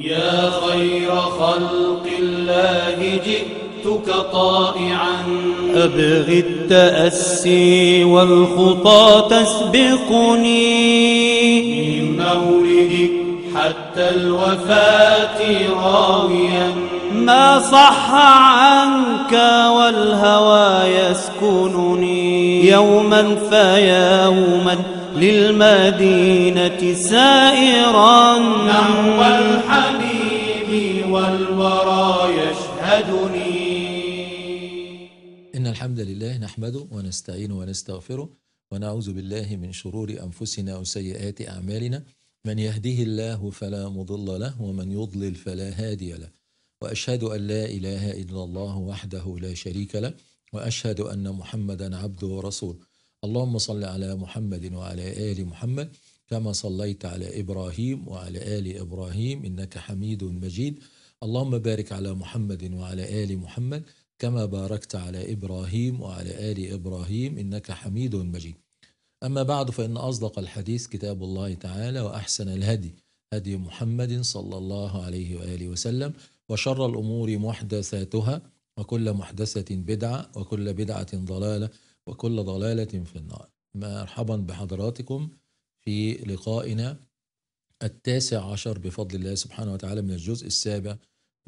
يا خير خلق الله جئتك طائعا أبغي التأسي والخطى تسبقني من مولدك حتى الوفاة راويا ما صح عنك والهوى يسكنني يوما فيوما للمدينة سائرا نحو الحبيب والورى يشهدني إن الحمد لله نحمده ونستعين ونستغفره ونعوذ بالله من شرور أنفسنا وسيئات أعمالنا من يهده الله فلا مضل له ومن يضلل فلا هادي له وأشهد أن لا إله إلا الله وحده لا شريك له وأشهد أن محمدا عبده ورسوله اللهم صل على محمد وعلى آل محمد كما صليت على إبراهيم وعلى آل إبراهيم إنك حميد مجيد اللهم بارك على محمد وعلى آل محمد كما باركت على إبراهيم وعلى آل إبراهيم إنك حميد مجيد أما بعد فإن أصدق الحديث كتاب الله تعالى وأحسن الهدي هدي محمد صلى الله عليه وآله وسلم وشر الأمور محدثاتها وكل محدثة بدعة وكل بدعة ضلالة وكل ضلالة في النار مرحبا بحضراتكم في لقائنا التاسع عشر بفضل الله سبحانه وتعالى من الجزء السابع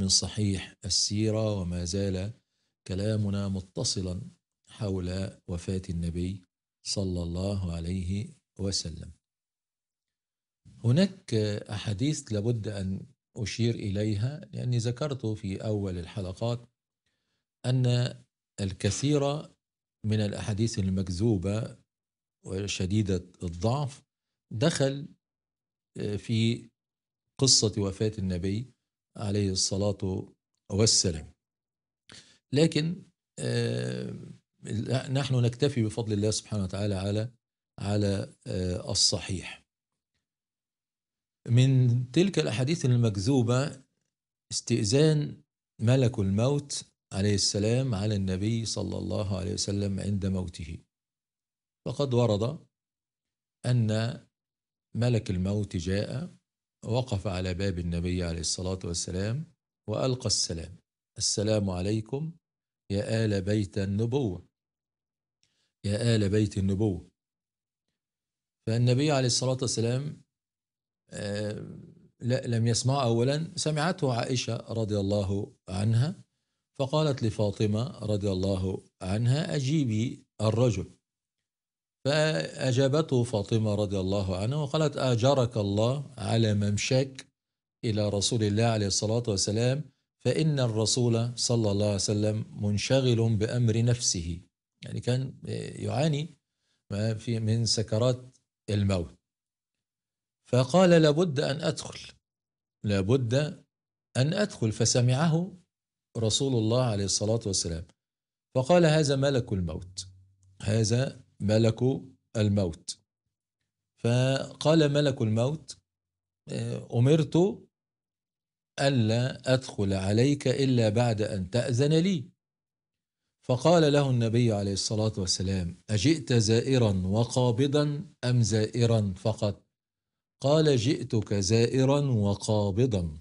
من صحيح السيرة وما زال كلامنا متصلا حول وفاة النبي صلى الله عليه وسلم هناك أحاديث لابد أن أشير إليها لأني ذكرت في أول الحلقات أن الكثير من الأحاديث المكذوبة وشديدة الضعف دخل آه، في قصة وفاة النبي عليه الصلاة والسلام لكن آه، نحن نكتفي بفضل الله سبحانه وتعالى على على آه، الصحيح من تلك الأحاديث المكذوبة استئذان ملك الموت عليه السلام على النبي صلى الله عليه وسلم عند موته فقد ورد أن ملك الموت جاء وقف على باب النبي عليه الصلاة والسلام وألقى السلام السلام عليكم يا آل بيت النبوة يا آل بيت النبوة فالنبي عليه الصلاة والسلام آه، لم يسمع أولا سمعته عائشة رضي الله عنها فقالت لفاطمة رضي الله عنها أجيبي الرجل فأجابته فاطمة رضي الله عنها وقالت آجرك الله على ممشاك إلى رسول الله عليه الصلاة والسلام فإن الرسول صلى الله عليه وسلم منشغل بأمر نفسه يعني كان يعاني في من سكرات الموت فقال لابد أن أدخل لابد أن أدخل فسمعه رسول الله عليه الصلاة والسلام فقال هذا ملك الموت هذا ملك الموت فقال ملك الموت أمرت ألا أدخل عليك إلا بعد أن تأذن لي فقال له النبي عليه الصلاة والسلام أجئت زائرا وقابضا أم زائرا فقط قال جئتك زائرا وقابضا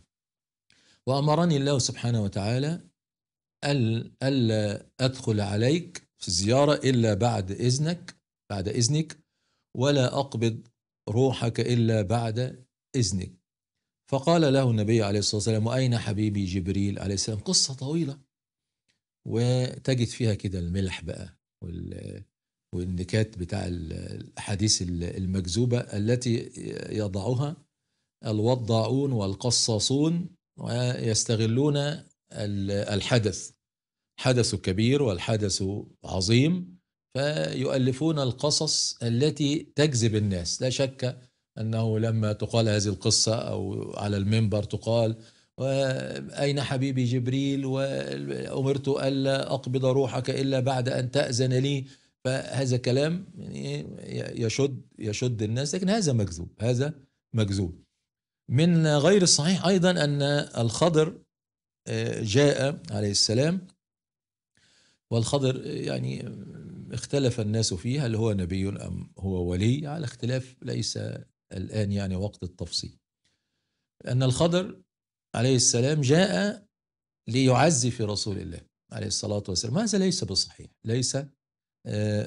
وأمرني الله سبحانه وتعالى ألا أدخل عليك في الزيارة إلا بعد إذنك بعد إذنك ولا أقبض روحك إلا بعد إذنك فقال له النبي عليه الصلاة والسلام وأين حبيبي جبريل عليه السلام قصة طويلة وتجد فيها كده الملح بقى وال والنكات بتاع الأحاديث المكذوبة التي يضعها الوضاعون والقصاصون ويستغلون الحدث حدث كبير والحدث عظيم فيؤلفون القصص التي تجذب الناس لا شك أنه لما تقال هذه القصة أو على المنبر تقال وأين حبيبي جبريل وأمرت ألا أقبض روحك إلا بعد أن تأذن لي فهذا كلام يعني يشد يشد الناس لكن هذا مكذوب هذا مكذوب من غير الصحيح أيضا أن الخضر آه، جاء عليه السلام والخضر آه، يعني آه، اختلف الناس فيه هل هو نبي أم هو ولي على اختلاف ليس الآن يعني وقت التفصيل أن الخضر عليه السلام جاء ليعزي في رسول الله عليه الصلاة والسلام هذا ليس بصحيح ليس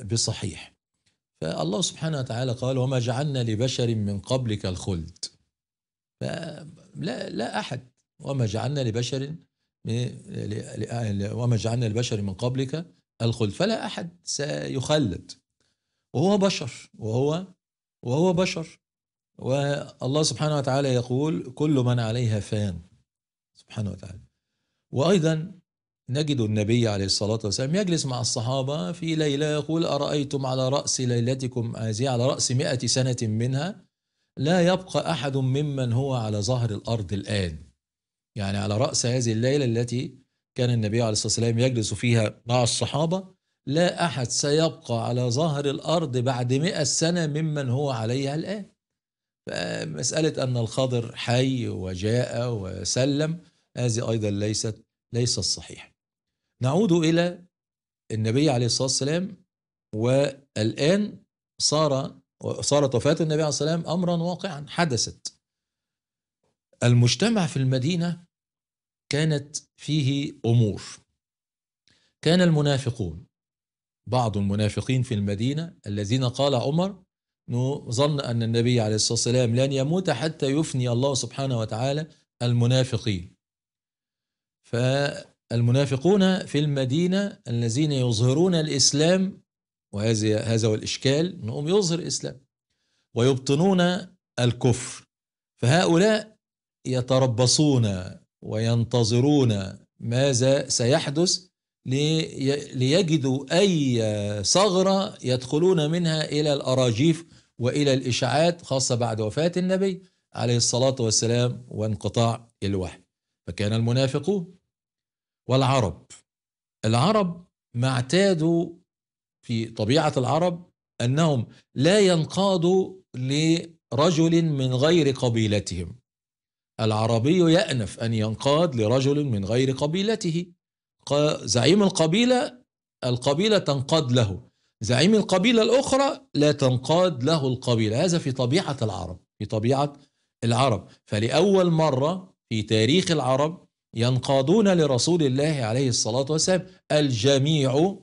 بصحيح فالله سبحانه وتعالى قال وما جعلنا لبشر من قبلك الخلد لا لا احد وما جعلنا لبشر وما جعلنا لبشر من قبلك الخلد فلا احد سيخلد وهو بشر وهو وهو بشر والله سبحانه وتعالى يقول كل من عليها فان سبحانه وتعالى وايضا نجد النبي عليه الصلاة والسلام يجلس مع الصحابة في ليلة يقول أرأيتم على رأس ليلتكم هذه على رأس مئة سنة منها لا يبقى أحد ممن هو على ظهر الأرض الآن يعني على رأس هذه الليلة التي كان النبي عليه الصلاة والسلام يجلس فيها مع الصحابة لا أحد سيبقى على ظهر الأرض بعد مئة سنة ممن هو عليها الآن فمسألة أن الخضر حي وجاء وسلم هذه أيضا ليست ليست صحيحة نعود إلى النبي عليه الصلاة والسلام والآن صار صارت وفاة النبي عليه الصلاة والسلام أمرا واقعا حدثت المجتمع في المدينة كانت فيه أمور كان المنافقون بعض المنافقين في المدينة الذين قال عمر ظن أن النبي عليه الصلاة والسلام لن يموت حتى يفني الله سبحانه وتعالى المنافقين فالمنافقون في المدينة الذين يظهرون الإسلام وهذه هذا هو الإشكال أنهم يظهر الإسلام ويبطنون الكفر فهؤلاء يتربصون وينتظرون ماذا سيحدث ليجدوا أي ثغرة يدخلون منها إلى الأراجيف وإلى الإشاعات خاصة بعد وفاة النبي عليه الصلاة والسلام وانقطاع الوحي فكان المنافقون والعرب العرب ما اعتادوا في طبيعة العرب أنهم لا ينقادوا لرجل من غير قبيلتهم العربي يأنف أن ينقاد لرجل من غير قبيلته زعيم القبيلة القبيلة تنقاد له زعيم القبيلة الأخرى لا تنقاد له القبيلة هذا في طبيعة العرب في طبيعة العرب فلأول مرة في تاريخ العرب ينقادون لرسول الله عليه الصلاة والسلام الجميع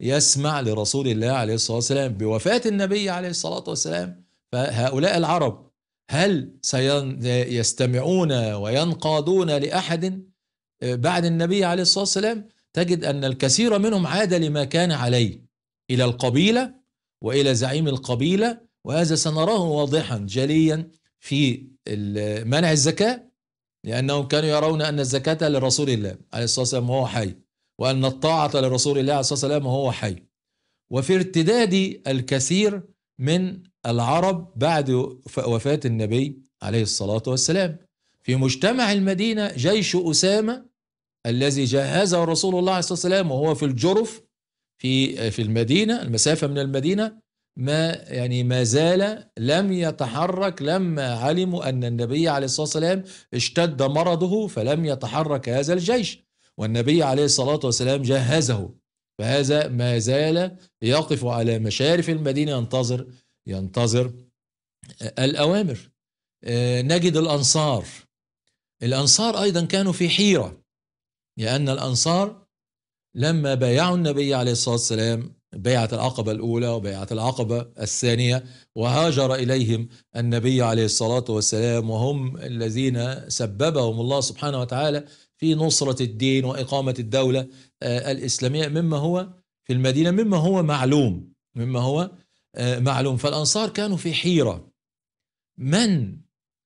يسمع لرسول الله عليه الصلاة والسلام بوفاة النبي عليه الصلاة والسلام فهؤلاء العرب هل سيستمعون وينقادون لأحد آه، بعد النبي عليه الصلاة والسلام تجد أن الكثير منهم عاد لما كان عليه إلى القبيلة وإلى زعيم القبيلة وهذا سنراه واضحا جليا في منع الزكاة لأنهم كانوا يرون أن الزكاة لرسول الله عليه الصلاة والسلام وهو حي وأن الطاعة لرسول الله صلى الله عليه وسلم وهو حي وفي ارتداد الكثير من العرب بعد وفاة النبي عليه الصلاة والسلام في مجتمع المدينة جيش أسامة الذي جهزه رسول الله صلى الله عليه وسلم وهو في الجرف في في المدينة المسافة من المدينة ما يعني ما زال لم يتحرك لما علموا أن النبي عليه الصلاة والسلام اشتد مرضه فلم يتحرك هذا الجيش والنبي عليه الصلاة والسلام جهزه فهذا ما زال يقف على مشارف المدينة ينتظر ينتظر الأوامر آه، نجد الأنصار الأنصار أيضا كانوا في حيرة لأن الأنصار لما بايعوا النبي عليه الصلاة والسلام بيعة العقبة الأولى وبيعة العقبة الثانية وهاجر إليهم النبي عليه الصلاة والسلام وهم الذين سببهم الله سبحانه وتعالى في نصرة الدين وإقامة الدولة آه، الإسلامية مما هو في المدينة مما هو معلوم مما هو آه، معلوم فالأنصار كانوا في حيرة من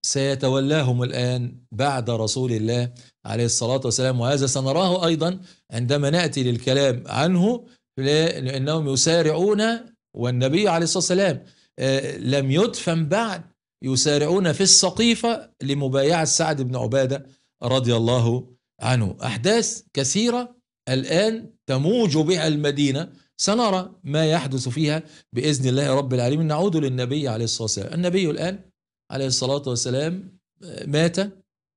سيتولاهم الآن بعد رسول الله عليه الصلاة والسلام وهذا سنراه أيضا عندما نأتي للكلام عنه لأنهم يسارعون والنبي عليه الصلاة والسلام آه، لم يدفن بعد يسارعون في السقيفة لمبايعة سعد بن عبادة رضي الله عنه أحداث كثيرة الآن تموج بها المدينة سنرى ما يحدث فيها بإذن الله رب العالمين نعود للنبي عليه الصلاة والسلام النبي الآن عليه الصلاة والسلام آه، مات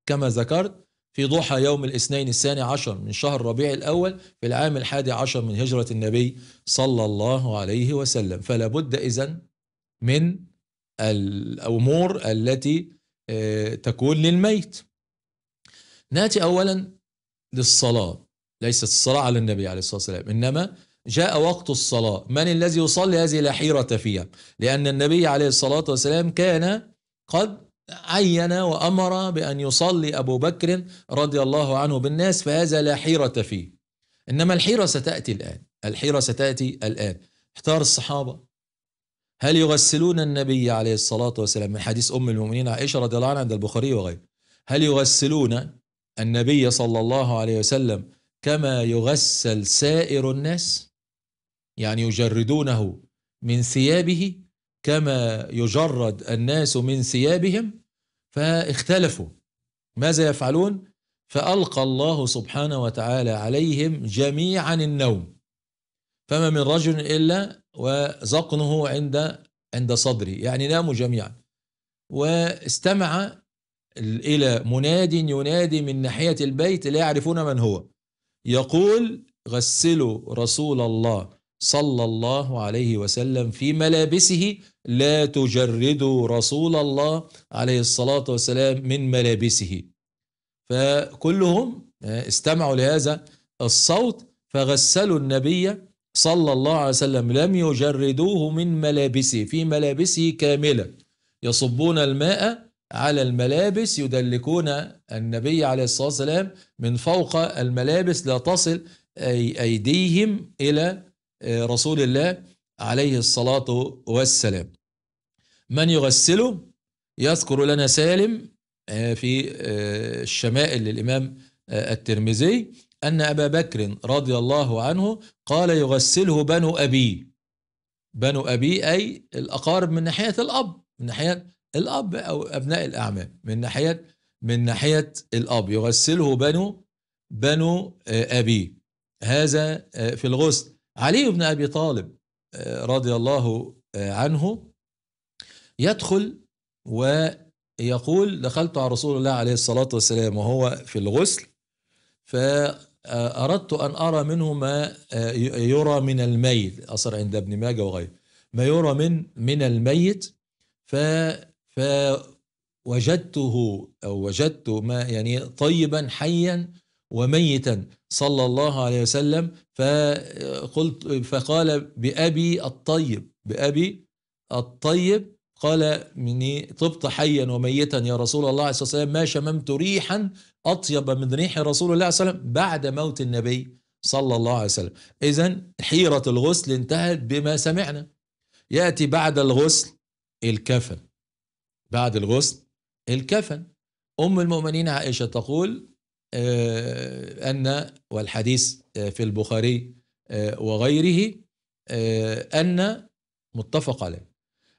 كما ذكرت في ضحى يوم الاثنين الثاني عشر من شهر ربيع الأول في العام الحادي عشر من هجرة النبي صلى الله عليه وسلم فلا بد إذن من الأمور التي آه، تكون للميت نأتي أولا للصلاة ليست الصلاة على النبي عليه الصلاة والسلام إنما جاء وقت الصلاة من الذي يصلي هذه لا حيرة فيها لأن النبي عليه الصلاة والسلام كان قد عين وأمر بأن يصلي أبو بكر رضي الله عنه بالناس فهذا لا حيرة فيه إنما الحيرة ستأتي الآن الحيرة ستأتي الآن احتار الصحابة هل يغسلون النبي عليه الصلاة والسلام من حديث أم المؤمنين عائشة رضي الله عنها عند البخاري وغيره هل يغسلون النبي صلى الله عليه وسلم كما يغسل سائر الناس يعني يجردونه من ثيابه كما يجرد الناس من ثيابهم فاختلفوا ماذا يفعلون فألقى الله سبحانه وتعالى عليهم جميعا النوم فما من رجل إلا وزقنه عند عند صدره يعني ناموا جميعا واستمع إلى مناد ينادي من ناحية البيت لا يعرفون من هو يقول غسلوا رسول الله صلى الله عليه وسلم في ملابسه لا تجردوا رسول الله عليه الصلاة والسلام من ملابسه فكلهم آه، استمعوا لهذا الصوت فغسلوا النبي صلى الله عليه وسلم لم يجردوه من ملابسه في ملابسه كاملة يصبون الماء على الملابس يدلكون النبي عليه الصلاة والسلام من فوق الملابس لا تصل أيديهم إلى آه، رسول الله عليه الصلاة والسلام من يغسله يذكر لنا سالم آه، في آه، الشمائل للإمام الترمذي أن أبا بكر رضي الله عنه قال يغسله بنو أبي بنو أبي أي الأقارب من ناحية الأب من ناحية الاب او ابناء الاعمام من ناحيه من ناحيه الاب يغسله بنو بنو آه، ابيه هذا آه، في الغسل علي بن ابي طالب آه، رضي الله عنه يدخل ويقول دخلت على رسول الله عليه الصلاه والسلام وهو في الغسل فاردت ان ارى منه ما يرى من الميت اثر عند ابن ماجه وغيره ما يرى من من الميت ف فوجدته أو وجدت ما يعني طيبا حيا وميتا صلى الله عليه وسلم فقلت فقال بأبي الطيب بأبي الطيب قال مني طبت حيا وميتا يا رسول الله عليه وسلم ما شممت ريحا أطيب من ريح رسول الله صلى الله عليه وسلم بعد موت النبي صلى الله عليه وسلم إذا حيرة الغسل انتهت بما سمعنا يأتي بعد الغسل الكفن بعد الغسل الكفن أم المؤمنين عائشة تقول آه، أن والحديث آه، في البخاري آه، وغيره أن متفق عليه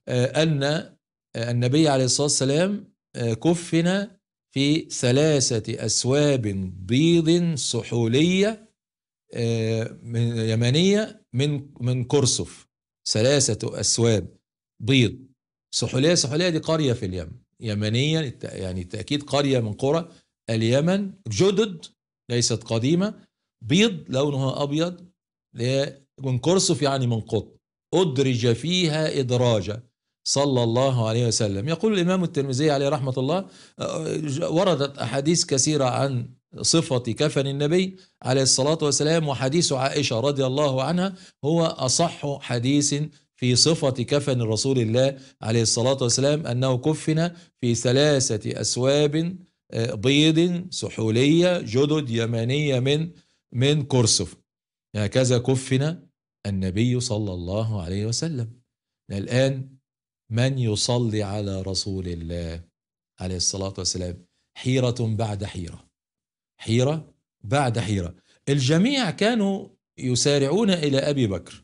أن النبي عليه الصلاة والسلام كفن في ثلاثة أسواب بيض سحولية يمنية من من كرسف ثلاثة أسواب بيض سحلية سحلية دي قرية في اليمن يمنيا يعني تأكيد قرية من قرى اليمن جدد ليست قديمة بيض لونها أبيض من كرصف يعني من قط أدرج فيها إدراجا صلى الله عليه وسلم يقول الإمام الترمذي عليه رحمة الله آه، وردت أحاديث كثيرة عن صفة كفن النبي عليه الصلاة والسلام وحديث عائشة رضي الله عنها هو أصح حديث في صفة كفن رسول الله عليه الصلاة والسلام أنه كفن في ثلاثة أسواب آه، بيض سحولية جدد يمانية من من كرسف هكذا كفن النبي صلى الله عليه وسلم الآن من يصلي على رسول الله عليه الصلاة والسلام حيرة بعد حيرة حيرة بعد حيرة الجميع كانوا يسارعون إلى أبي بكر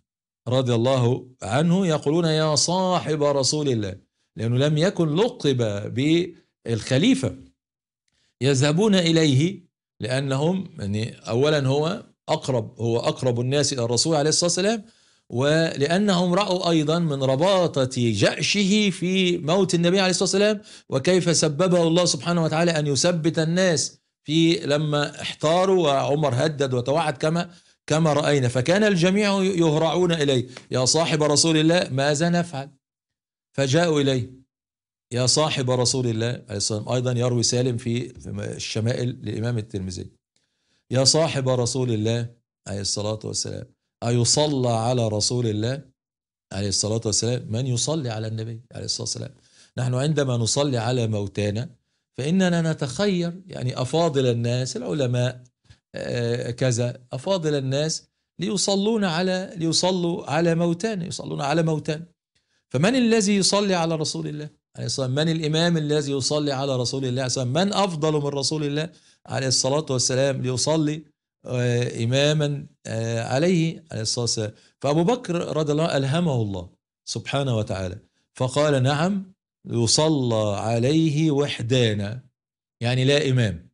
رضي الله عنه يقولون يا صاحب رسول الله لأنه لم يكن لقب بالخليفة يذهبون إليه لأنهم يعني أولا هو أقرب هو أقرب الناس إلى الرسول عليه الصلاة والسلام ولأنهم رأوا أيضا من رباطة جأشه في موت النبي عليه الصلاة والسلام وكيف سببه الله سبحانه وتعالى أن يثبت الناس في لما احتاروا وعمر هدد وتوعد كما كما رأينا فكان الجميع يهرعون إليه يا صاحب رسول الله ماذا نفعل فجاءوا إليه يا صاحب رسول الله عليه الصلاة أيضا يروي سالم في الشمائل للإمام الترمذي يا صاحب رسول الله عليه الصلاة والسلام أيصلى على رسول الله عليه الصلاة والسلام من يصلي على النبي عليه الصلاة والسلام نحن عندما نصلي على موتانا فإننا نتخير يعني أفاضل الناس العلماء آه، كذا أفاضل الناس ليصلون على ليصلوا على موتان يصلون على موتان فمن الذي يصلي على رسول الله عليه الصلاة من الإمام الذي يصلي على رسول الله عليه من أفضل من رسول الله عليه الصلاة والسلام ليصلي آه، إماما آه، عليه عليه الصلاة والسلام فأبو بكر رضي الله ألهمه الله سبحانه وتعالى فقال نعم يصلى عليه وحدانا يعني لا إمام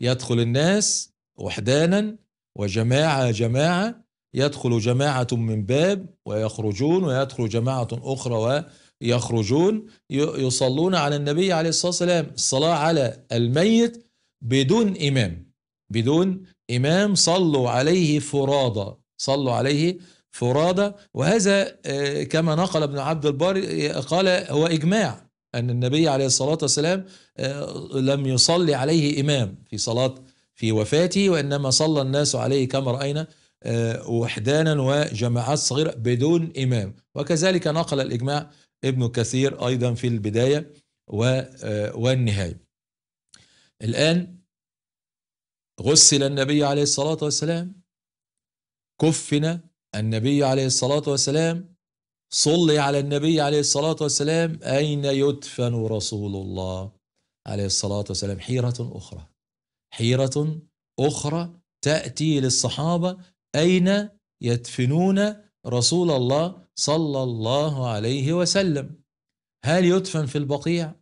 يدخل الناس وحدانا وجماعة جماعة يدخل جماعة من باب ويخرجون ويدخل جماعة أخرى ويخرجون يصلون على النبي عليه الصلاة والسلام الصلاة على الميت بدون إمام بدون إمام صلوا عليه فرادى صلوا عليه فرادى وهذا آه، كما نقل ابن عبد البر قال هو إجماع أن النبي عليه الصلاة والسلام آه، لم يصلي عليه إمام في صلاة في وفاته وإنما صلى الناس عليه كما رأينا آه، وحدانا وجماعات صغيرة بدون إمام وكذلك نقل الإجماع ابن كثير أيضا في البداية آه، والنهاية الآن غسل النبي عليه الصلاة والسلام كفن النبي عليه الصلاة والسلام صلي على النبي عليه الصلاة والسلام أين يدفن رسول الله عليه الصلاة والسلام حيرة أخرى حيرة أخرى تأتي للصحابة أين يدفنون رسول الله صلى الله عليه وسلم هل يدفن في البقيع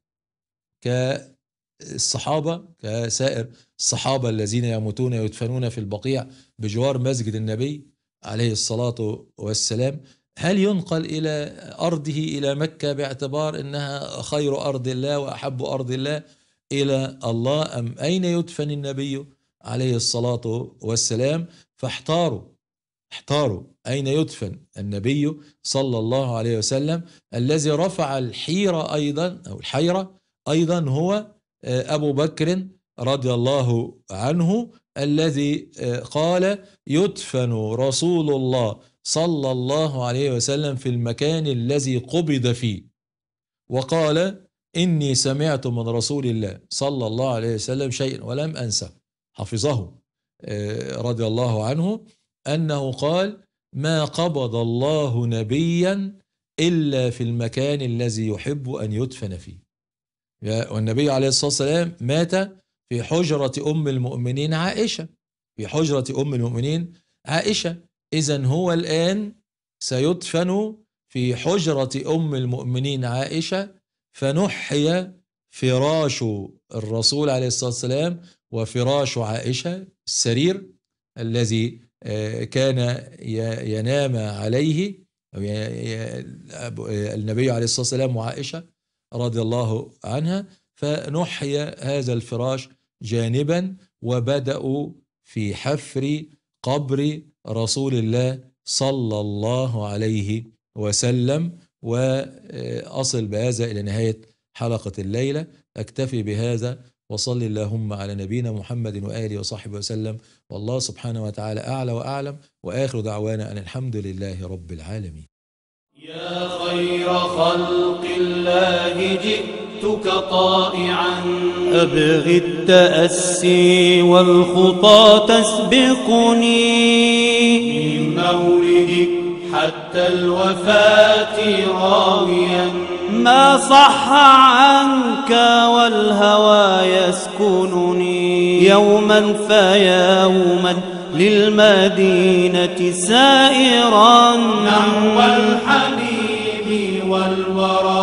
كالصحابة كسائر الصحابة الذين يموتون يدفنون في البقيع بجوار مسجد النبي عليه الصلاة والسلام هل ينقل إلى أرضه إلى مكة باعتبار أنها خير أرض الله وأحب أرض الله إلى الله أم أين يدفن النبي عليه الصلاة والسلام فاحتاروا احتاروا أين يدفن النبي صلى الله عليه وسلم الذي رفع الحيرة أيضا أو الحيرة أيضا هو آه، أبو بكر رضي الله عنه الذي آه، قال يدفن رسول الله صلى الله عليه وسلم في المكان الذي قبض فيه وقال إني سمعت من رسول الله صلى الله عليه وسلم شيئا ولم أنسى حفظه آه، رضي الله عنه أنه قال ما قبض الله نبيا إلا في المكان الذي يحب أن يدفن فيه والنبي عليه الصلاة والسلام مات في حجرة أم المؤمنين عائشة في حجرة أم المؤمنين عائشة إذا هو الآن سيدفن في حجرة أم المؤمنين عائشة فنحي فراش الرسول عليه الصلاة والسلام وفراش عائشة السرير الذي آه، كان ينام عليه النبي عليه الصلاة والسلام وعائشة رضي الله عنها فنحي هذا الفراش جانبا وبدأوا في حفر قبر رسول الله صلى الله عليه وسلم واصل بهذا الى نهايه حلقه الليله اكتفي بهذا وصلي اللهم على نبينا محمد واله وصحبه وسلم والله سبحانه وتعالى اعلى واعلم واخر دعوانا ان الحمد لله رب العالمين. يا خير خلق الله جئتك طائعا ابغي التاسي والخطى تسبقني من مولدك حتى الوفاة راويا ما صح عنك والهوى يسكنني يوما فيوما للمدينة سائرا نحو الحبيب والورى